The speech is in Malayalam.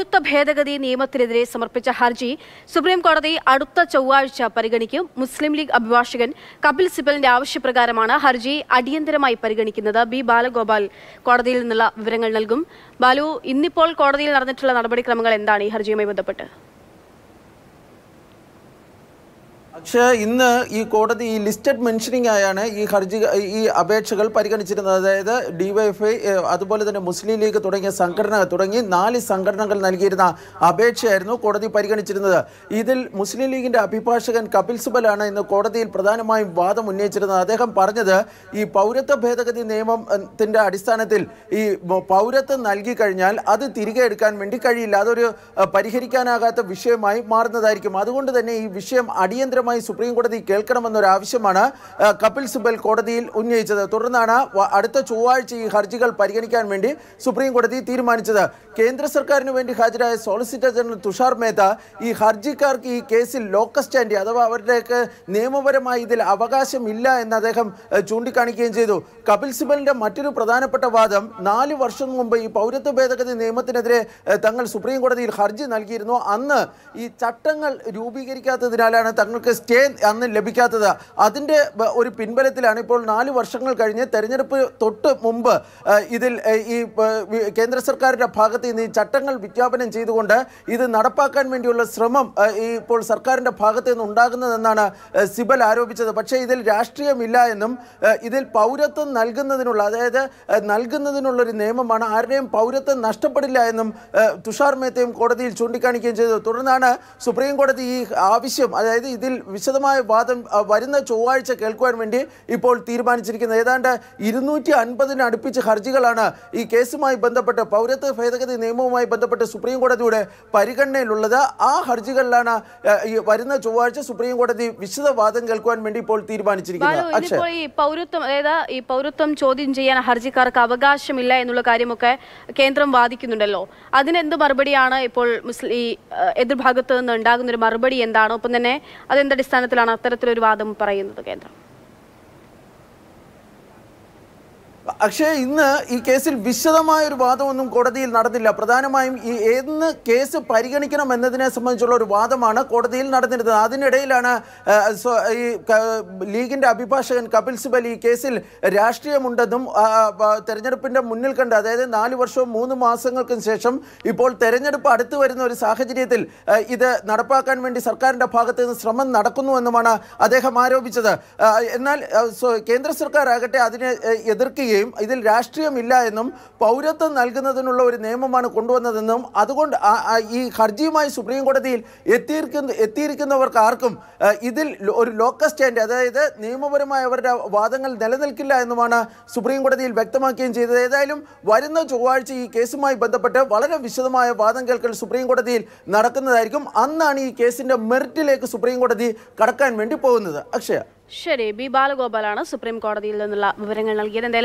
പൗരത്വ ഭേദഗതി നിയമത്തിനെതിരെ സമർപ്പിച്ച ഹർജി സുപ്രീം കോടതി അടുത്ത ചൊവ്വാഴ്ച പരിഗണിക്കും മുസ്ലിം ലീഗ് അഭിഭാഷകൻ കപിൽ സിബലിന്റെ ആവശ്യപ്രകാരമാണ് ഹർജി അടിയന്തരമായി പരിഗണിക്കുന്നത് ബി ബാലഗോപാൽ കോടതിയിൽ നിന്നുള്ള വിവരങ്ങൾ നൽകും ബാലു ഇന്നിപ്പോൾ കോടതിയിൽ നടന്നിട്ടുള്ള നടപടിക്രമങ്ങൾ എന്താണ് ഈ ഹർജിയുമായി ബന്ധപ്പെട്ട് പക്ഷേ ഇന്ന് ഈ കോടതി ഈ ലിസ്റ്റഡ് മെൻഷനിങ് ആയാണ് ഈ ഹർജി ഈ അപേക്ഷകൾ പരിഗണിച്ചിരുന്നത് അതായത് ഡിവൈഎഫ്ഐ അതുപോലെ തന്നെ മുസ്ലിം ലീഗ് തുടങ്ങിയ സംഘടന തുടങ്ങി നാല് സംഘടനകൾ നൽകിയിരുന്ന അപേക്ഷയായിരുന്നു കോടതി പരിഗണിച്ചിരുന്നത് ഇതിൽ മുസ്ലിം ലീഗിൻ്റെ അഭിഭാഷകൻ കപിൽ സുബലാണ് ഇന്ന് കോടതിയിൽ പ്രധാനമായും വാദം ഉന്നയിച്ചിരുന്നത് അദ്ദേഹം പറഞ്ഞത് ഈ പൗരത്വ ഭേദഗതി നിയമത്തിൻ്റെ അടിസ്ഥാനത്തിൽ ഈ പൗരത്വം നൽകി കഴിഞ്ഞാൽ അത് തിരികെ എടുക്കാൻ വേണ്ടി കഴിയില്ല അതൊരു പരിഹരിക്കാനാകാത്ത വിഷയമായി മാറുന്നതായിരിക്കും അതുകൊണ്ട് തന്നെ ഈ വിഷയം അടിയന്തരം വിശദമായി സുപ്രീം കോടതി കേൾക്കണമെന്നൊരാവശ്യമാണ് കപിൽ സിബൽ കോടതിയിൽ ഉന്നയിച്ചത് തുടർന്നാണ് അടുത്ത ചൊവ്വാഴ്ച ഈ ഹർജികൾ പരിഗണിക്കാൻ വേണ്ടി സുപ്രീം കോടതി തീരുമാനിച്ചത് കേന്ദ്ര സർക്കാരിന് വേണ്ടി ഹാജരായ സോളിസിറ്റർ ജനറൽ തുഷാർ മേത്ത ഈ ഹർജിക്കാർക്ക് ഈ കേസിൽ സ്റ്റാൻഡി അഥവാ അവരുടെയൊക്കെ നിയമപരമായി ഇതിൽ അവകാശമില്ല എന്ന് അദ്ദേഹം ചൂണ്ടിക്കാണിക്കുകയും ചെയ്തു കപിൽ സിബലിന്റെ മറ്റൊരു പ്രധാനപ്പെട്ട വാദം നാല് വർഷം മുമ്പ് ഈ പൗരത്വ ഭേദഗതി നിയമത്തിനെതിരെ തങ്ങൾ സുപ്രീം കോടതിയിൽ ഹർജി നൽകിയിരുന്നു അന്ന് ഈ ചട്ടങ്ങൾ രൂപീകരിക്കാത്തതിനാലാണ് തങ്ങൾക്ക് സ്റ്റേ അന്ന് ലഭിക്കാത്തത് അതിൻ്റെ ഒരു പിൻബലത്തിലാണ് ഇപ്പോൾ നാല് വർഷങ്ങൾ കഴിഞ്ഞ് തെരഞ്ഞെടുപ്പ് തൊട്ട് മുമ്പ് ഇതിൽ ഈ കേന്ദ്ര സർക്കാരിൻ്റെ ഭാഗത്ത് നിന്ന് ഈ ചട്ടങ്ങൾ വിജ്ഞാപനം ചെയ്തുകൊണ്ട് ഇത് നടപ്പാക്കാൻ വേണ്ടിയുള്ള ശ്രമം ഈ ഇപ്പോൾ സർക്കാരിൻ്റെ ഭാഗത്ത് നിന്ന് ഉണ്ടാകുന്നതെന്നാണ് സിബൽ ആരോപിച്ചത് പക്ഷേ ഇതിൽ രാഷ്ട്രീയമില്ല എന്നും ഇതിൽ പൗരത്വം നൽകുന്നതിനുള്ള അതായത് നൽകുന്നതിനുള്ളൊരു നിയമമാണ് ആരുടെയും പൗരത്വം നഷ്ടപ്പെടില്ല എന്നും തുഷാർ മേത്തയും കോടതിയിൽ ചൂണ്ടിക്കാണിക്കുകയും ചെയ്തു തുടർന്നാണ് സുപ്രീം കോടതി ഈ ആവശ്യം അതായത് ഇതിൽ വിശദമായ വാദം വരുന്ന ചൊവ്വാഴ്ച കേൾക്കുവാൻ വേണ്ടി ഇപ്പോൾ തീരുമാനിച്ചിരിക്കുന്നത് ഏതാണ്ട് ഇരുന്നൂറ്റി അൻപതിന് അടുപ്പിച്ച് ഹർജികളാണ് ഈ കേസുമായി ബന്ധപ്പെട്ട് പൗരത്വ ഭേദഗതി നിയമവുമായി ബന്ധപ്പെട്ട് സുപ്രീം കോടതിയുടെ പരിഗണനയിലുള്ളത് ആ ഹർജികളിലാണ് ഈ വരുന്ന ചൊവ്വാഴ്ച സുപ്രീം കോടതി വിശദ വാദം കേൾക്കുവാൻ വേണ്ടി ഇപ്പോൾ തീരുമാനിച്ചിരിക്കുന്നത് ഈ പൗരത്വം അതായത് ഈ പൗരത്വം ചോദ്യം ചെയ്യാൻ ഹർജിക്കാർക്ക് അവകാശമില്ല എന്നുള്ള കാര്യമൊക്കെ കേന്ദ്രം വാദിക്കുന്നുണ്ടല്ലോ അതിനെന്ത് മറുപടിയാണ് ഇപ്പോൾ മുസ്ലിം എതിർഭാഗത്ത് നിന്ന് ഉണ്ടാകുന്ന ഒരു മറുപടി എന്താണ് ഒപ്പം തന്നെ അത് എന്തടിസ്ഥാനത്തിലാണ് അത്തരത്തിലൊരു വാദം പറയുന്നത് കേന്ദ്രം പക്ഷേ ഇന്ന് ഈ കേസിൽ വിശദമായ ഒരു വാദമൊന്നും കോടതിയിൽ നടന്നില്ല പ്രധാനമായും ഈ എന്ന് കേസ് പരിഗണിക്കണം എന്നതിനെ സംബന്ധിച്ചുള്ള ഒരു വാദമാണ് കോടതിയിൽ നടന്നിരുന്നത് അതിനിടയിലാണ് ഈ ലീഗിൻ്റെ അഭിഭാഷകൻ കപിൽ സിബൽ ഈ കേസിൽ രാഷ്ട്രീയമുണ്ടെന്നും തെരഞ്ഞെടുപ്പിൻ്റെ മുന്നിൽ കണ്ട് അതായത് നാല് വർഷവും മൂന്ന് മാസങ്ങൾക്കും ശേഷം ഇപ്പോൾ തെരഞ്ഞെടുപ്പ് അടുത്തു വരുന്ന ഒരു സാഹചര്യത്തിൽ ഇത് നടപ്പാക്കാൻ വേണ്ടി സർക്കാരിൻ്റെ ഭാഗത്ത് നിന്ന് ശ്രമം നടക്കുന്നുവെന്നുമാണ് അദ്ദേഹം ആരോപിച്ചത് എന്നാൽ കേന്ദ്ര സർക്കാർ ആകട്ടെ അതിനെ എതിർക്കുകയും ചെയ്യുകയും ഇതിൽ രാഷ്ട്രീയമില്ല എന്നും പൗരത്വം നൽകുന്നതിനുള്ള ഒരു നിയമമാണ് കൊണ്ടുവന്നതെന്നും അതുകൊണ്ട് ഈ ഹർജിയുമായി സുപ്രീം കോടതിയിൽ എത്തിയിരിക്കുന്ന എത്തിയിരിക്കുന്നവർക്ക് ആർക്കും ഇതിൽ ഒരു ലോക്കൽ സ്റ്റാൻഡ് അതായത് നിയമപരമായ അവരുടെ വാദങ്ങൾ നിലനിൽക്കില്ല എന്നുമാണ് സുപ്രീം കോടതിയിൽ വ്യക്തമാക്കുകയും ചെയ്തത് ഏതായാലും വരുന്ന ചൊവ്വാഴ്ച ഈ കേസുമായി ബന്ധപ്പെട്ട് വളരെ വിശദമായ വാദം കേൾക്കൽ സുപ്രീം കോടതിയിൽ നടക്കുന്നതായിരിക്കും അന്നാണ് ഈ കേസിൻ്റെ മെറിറ്റിലേക്ക് സുപ്രീം കോടതി കടക്കാൻ വേണ്ടി പോകുന്നത് അക്ഷയ ശരി ബി ബാലഗോപാലാണ് സുപ്രീം കോടതിയിൽ നിന്നുള്ള വിവരങ്ങൾ നൽകിയത് എന്തായാലും